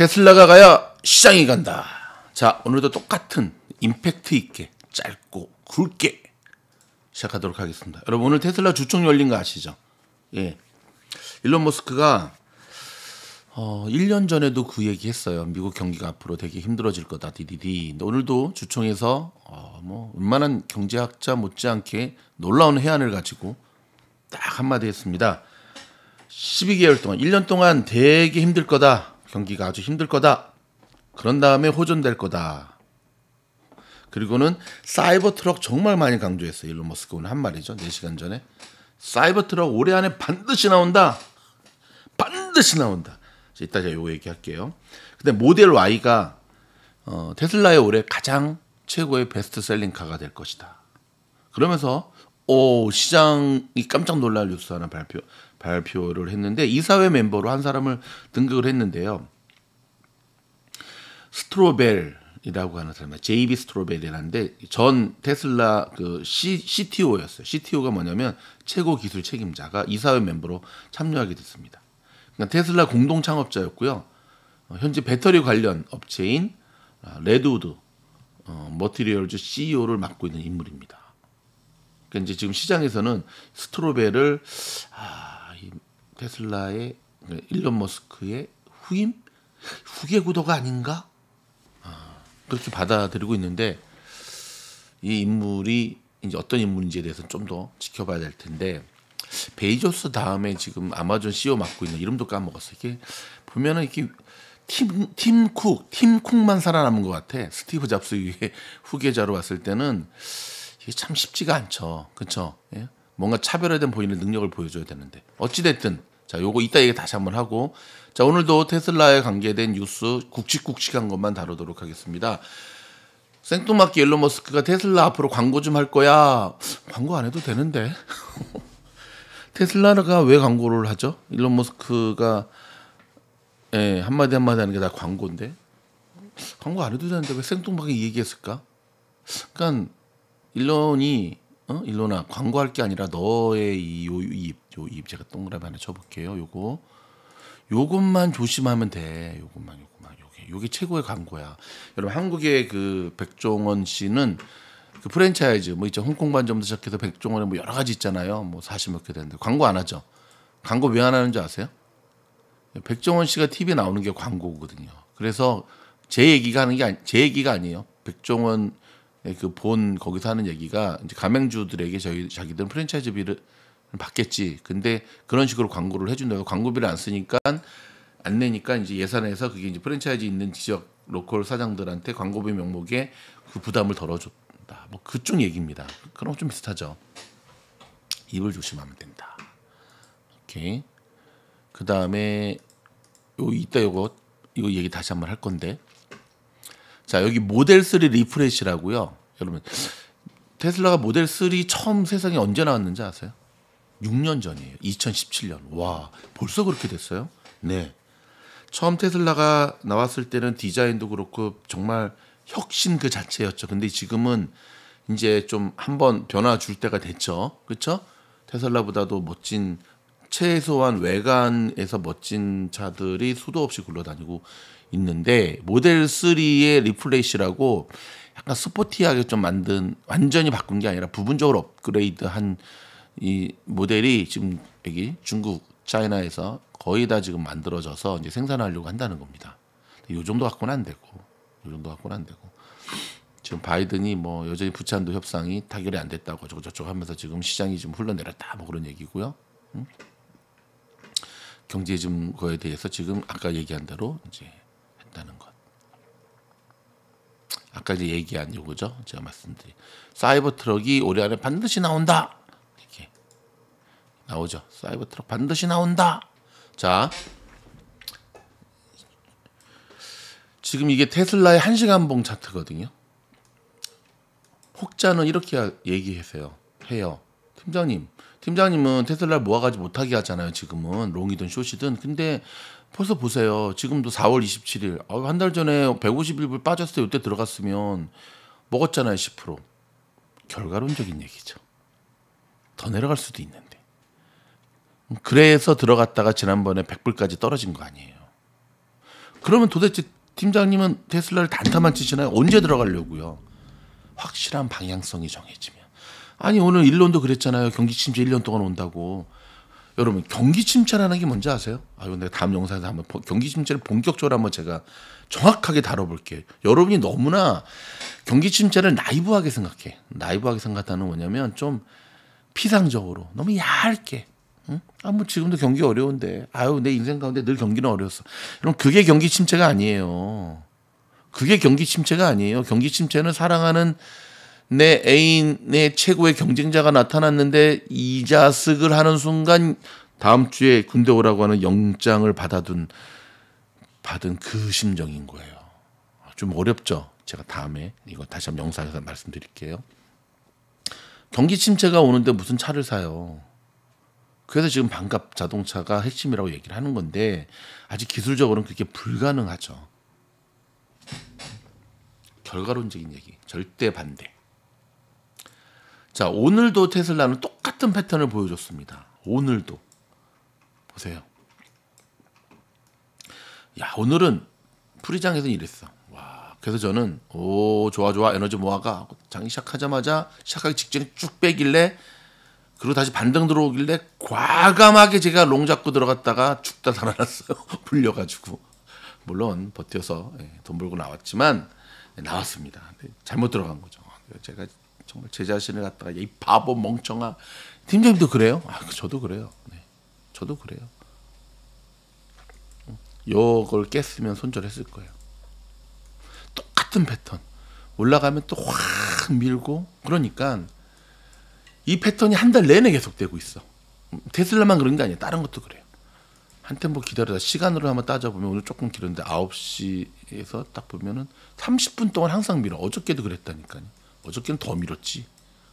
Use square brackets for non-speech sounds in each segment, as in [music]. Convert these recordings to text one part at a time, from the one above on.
테슬라가 가야 시장이 간다. 자, 오늘도 똑같은 임팩트 있게 짧고 굵게 시작하도록 하겠습니다. 여러분 오늘 테슬라 주총 열린 거 아시죠? 예. 일론 머스크가 어, 1년 전에도 그 얘기 했어요. 미국 경기가 앞으로 되게 힘들어질 거다. 디디디. 오늘도 주총에서 어, 뭐 웬만한 경제학자 못지않게 놀라운 해안을 가지고 딱 한마디 했습니다. 12개월 동안 1년 동안 되게 힘들 거다. 경기가 아주 힘들 거다. 그런 다음에 호전될 거다. 그리고는 사이버 트럭 정말 많이 강조했어. 요 일론 머스크 오늘 한 말이죠. 4시간 전에. 사이버 트럭 올해 안에 반드시 나온다. 반드시 나온다. 이따 제가 요 얘기할게요. 근데 모델 Y가 어, 테슬라의 올해 가장 최고의 베스트셀링 카가 될 것이다. 그러면서 오 시장이 깜짝 놀랄 뉴스 하나 발표 발표를 했는데 이사회 멤버로 한 사람을 등극을 했는데요. 스트로벨이라고 하는 사람, 제이 스트로벨이라는데 전 테슬라 그 C, CTO였어요. CTO가 뭐냐면 최고 기술 책임자가 이사회 멤버로 참여하게 됐습니다. 그러니까 테슬라 공동 창업자였고요. 어, 현재 배터리 관련 업체인 아, 레드우드 어, 머티리얼즈 CEO를 맡고 있는 인물입니다. 그러니까 이제 지금 시장에서는 스트로벨을 아, 이 테슬라의 그 일론 머스크의 후임 후계 구도가 아닌가 아, 그렇게 받아들이고 있는데 이 인물이 이제 어떤 인물인지에 대해서 좀 더 지켜봐야 될 텐데 베이조스 다음에 지금 아마존 CEO 맡고 있는 이름도 까먹었어 이게 보면은 이게 팀 팀쿡 팀쿡만 살아남은 것 같아 스티브 잡스 [laughs] 후계자로 왔을 때는 이게 참 쉽지가 않죠 그렇죠 예? 뭔가 차별화된 보이는 능력을 보여줘야 되는데 어찌됐든 자 요거 이따 얘기 다시 한번 하고 자 오늘도 테슬라에 관계된 뉴스 굵직굵직한 것만 다루도록 하겠습니다. 생뚱맞게 일론 머스크가 테슬라 앞으로 광고 좀 할 거야. 광고 안 해도 되는데. [laughs] 테슬라가 왜 광고를 하죠? 일론 머스크가 예, 한마디 한마디 하는 게 다 광고인데. 광고 안 해도 되는데 왜 생뚱맞게 얘기했을까? 그러니까 일론이 어? 일로나 광고할 게 아니라 너의 이 요입 요입 제가 동그라미 하나 쳐볼게요. 요거 요것만 조심하면 돼. 요것만 요것만 요게 요게 최고의 광고야. 여러분 한국의 그 백종원 씨는 그 프랜차이즈 뭐 이제 홍콩 반점부터 시작해서 백종원에 뭐 여러 가지 있잖아요. 뭐 사십 몇개 되는데 광고 안 하죠. 광고 왜 안 하는지 아세요? 백종원 씨가 TV에 나오는 게 광고거든요. 그래서 제 얘기가 하는 게제 얘기가 아니에요. 백종원 예, 그본 거기서 하는 얘기가 이제 가맹주들에게 저희 자기들은 프랜차이즈비를 받겠지. 근데 그런 식으로 광고를 해준다고 광고비를 안 쓰니까 안 내니까 이제 예산에서 그게 이제 프랜차이즈 있는 지역 로컬 사장들한테 광고비 명목에 그 부담을 덜어줬다. 뭐 그쪽 얘기입니다. 그럼 좀 비슷하죠. 입을 조심하면 된다. 오케이. 그 다음에 요 이따 요거 이거 얘기 다시 한번 할 건데 자, 여기 모델 3 리프레시라고요. 여러분, 테슬라가 모델 3 처음 세상에 언제 나왔는지 아세요? 6년 전이에요. 2017년. 와, 벌써 그렇게 됐어요? 네. 처음 테슬라가 나왔을 때는 디자인도 그렇고 정말 혁신 그 자체였죠. 근데 지금은 이제 좀 한번 변화 줄 때가 됐죠. 그렇죠? 테슬라보다도 멋진 최소한 외관에서 멋진 차들이 수도 없이 굴러다니고 있는데 모델 3의 리플레이시라고 약간 스포티하게 좀 만든 완전히 바꾼 게 아니라 부분적으로 업그레이드한 이 모델이 지금 여기 중국 차이나에서 거의 다 지금 만들어져서 이제 생산하려고 한다는 겁니다. 요 정도 갖고는 안 되고 요 정도 갖고는 안 되고 지금 바이든이 뭐 여전히 부채한도 협상이 타결이 안 됐다고 저거 저쪽 하면서 지금 시장이 좀 흘러내렸다 뭐 그런 얘기고요. 응? 음? 경제즘 거에 대해서 지금 아까 얘기한 대로 이제 했다는 것. 아까 이제 얘기한 요거죠. 제가 말씀드린 사이버 트럭이 올해 안에 반드시 나온다. 이렇게 나오죠. 사이버 트럭 반드시 나온다. 자. 지금 이게 테슬라의 한시간봉 차트거든요. 혹자는 이렇게 얘기해서요. 해요. 팀장님, 팀장님은 테슬라를 모아가지 못하게 하잖아요. 지금은 롱이든 숏이든. 근데 벌써 보세요. 지금도 4월 27일. 아, 한달 전에 151불 빠졌어요. 이때 들어갔으면 먹었잖아요. 10%. 결과론적인 얘기죠. 더 내려갈 수도 있는데. 그래서 들어갔다가 지난번에 100불까지 떨어진 거 아니에요. 그러면 도대체 팀장님은 테슬라를 단타만 치시나요? 언제 들어가려고요? 확실한 방향성이 정해지면. 아니 오늘 일론도 그랬잖아요. 경기 침체 1년 동안 온다고. 여러분 경기 침체라는 게 뭔지 아세요? 아유 내가 다음 영상에서 한번 경기 침체를 본격적으로 한번 제가 정확하게 다뤄볼게요. 여러분이 너무나 경기 침체를 나이브하게 생각해. 나이브하게 생각하는 뭐냐면 좀 피상적으로 너무 얇게. 응? 아뭐 지금도 경기 어려운데 아유 내 인생 가운데 늘 경기는 어려웠어. 그럼 그게 경기 침체가 아니에요. 그게 경기 침체가 아니에요. 경기 침체는 사랑하는 내 애인의 최고의 경쟁자가 나타났는데 이자쓱을 하는 순간 다음 주에 군대 오라고 하는 영장을 받아둔 받은 그 심정인 거예요. 좀 어렵죠. 제가 다음에 이거 다시 한번 영상에서 말씀드릴게요. 경기 침체가 오는데 무슨 차를 사요? 그래서 지금 반값 자동차가 핵심이라고 얘기를 하는 건데 아직 기술적으로는 그게 불가능하죠. 결과론적인 얘기 절대 반대. 자, 오늘도 테슬라는 똑같은 패턴을 보여줬습니다. 오늘도. 보세요. 야, 오늘은 프리장에서는 이랬어. 와. 그래서 저는, 오, 좋아, 좋아. 에너지 모아가. 장이 시작하자마자, 시작하기 직전에 쭉 빼길래, 그리고 다시 반등 들어오길래, 과감하게 제가 롱 잡고 들어갔다가 죽다 살아났어요. [laughs] 불려가지고. 물론, 버텨서 예, 돈 벌고 나왔지만, 예, 나왔습니다. 잘못 들어간 거죠. 제가 정말 제 자신을 갖다가 이 바보 멍청아 팀장님도 그래요? 아, 저도 그래요. 네. 저도 그래요. 요걸 깼으면 손절했을 거예요. 똑같은 패턴. 올라가면 또 확 밀고 그러니까 이 패턴이 한 달 내내 계속되고 있어. 테슬라만 그런 게아니에 다른 것도 그래요. 한 템포 기다려다 시간으로 한번 따져보면 오늘 조금 길었는데 9시에서 딱 보면은 30분 동안 항상 밀어. 어저께도 그랬다니까요. 어저께는 더 밀었지.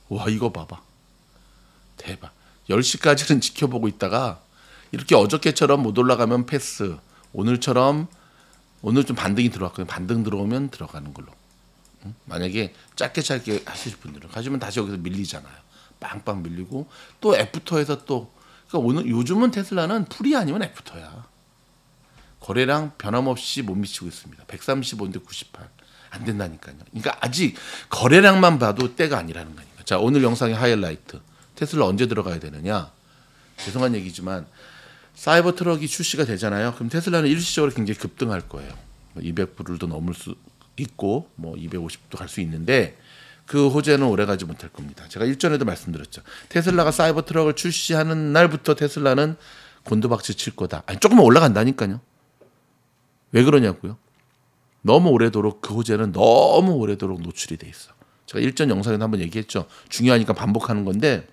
와 이거 봐봐. 대박. 10시까지는 [laughs] 지켜보고 있다가 이렇게 어저께처럼 못 올라가면 패스. 오늘처럼 오늘 좀 반등이 들어왔거든요. 반등 들어오면 들어가는 걸로. 만약에 짧게 짧게 하실 분들은 하시면 다시 여기서 밀리잖아요. 빵빵 밀리고 또 애프터에서 또 그러니까 오늘 요즘은 테슬라는 풀이 아니면 애프터야. 거래량 변함없이 못 미치고 있습니다. 135인데 98. 안 된다니까요. 그러니까 아직 거래량만 봐도 때가 아니라는 거니까. 자, 오늘 영상의 하이라이트. 테슬라 언제 들어가야 되느냐? 죄송한 얘기지만 사이버 트럭이 출시가 되잖아요. 그럼 테슬라는 일시적으로 굉장히 급등할 거예요. 200불도 뭐 넘을 수 있고 뭐 250도 갈 수 있는데 그 호재는 오래 가지 못할 겁니다. 제가 일전에도 말씀드렸죠. 테슬라가 사이버 트럭을 출시하는 날부터 테슬라는 곤두박질 칠 거다. 아니 조금 만 올라간다니까요. 왜 그러냐고요. 너무 오래도록 그 호재는 너무 오래도록 노출이 돼 있어. 제가 일전 영상에도 한번 얘기했죠. 중요하니까 반복하는 건데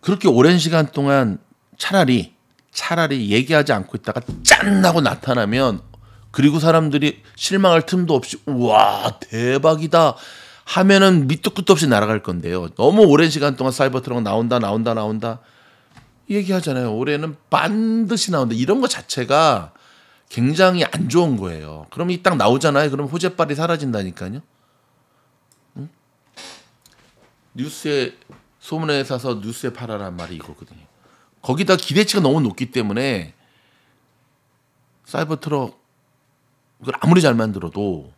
그렇게 오랜 시간 동안 차라리 차라리 얘기하지 않고 있다가 짠 하고 나타나면 그리고 사람들이 실망할 틈도 없이 우와 대박이다 하면은 밑도 끝도 없이 날아갈 건데요. 너무 오랜 시간 동안 사이버 트럭 나온다 나온다 나온다 얘기하잖아요. 올해는 반드시 나온다 이런 것 자체가 굉장히 안 좋은 거예요. 그럼 이 딱 나오잖아요. 그럼 호재빨이 사라진다니까요. 응? 뉴스에 소문에 사서 뉴스에 팔아라는 말이 이거거든요. 거기다 기대치가 너무 높기 때문에 사이버 트럭을 아무리 잘 만들어도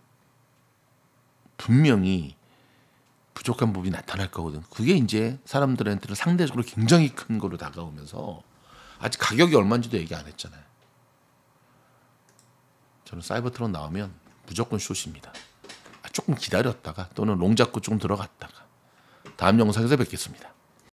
분명히 부족한 부분이 나타날 거거든. 그게 이제 사람들한테는 상대적으로 굉장히 큰 거로 다가오면서 아직 가격이 얼마인지도 얘기 안 했잖아요. 저는 사이버트론 나오면 무조건 쇼입니다 아, 조금 기다렸다가 또는 롱 잡고 좀 들어갔다가 다음 영상에서 뵙겠습니다.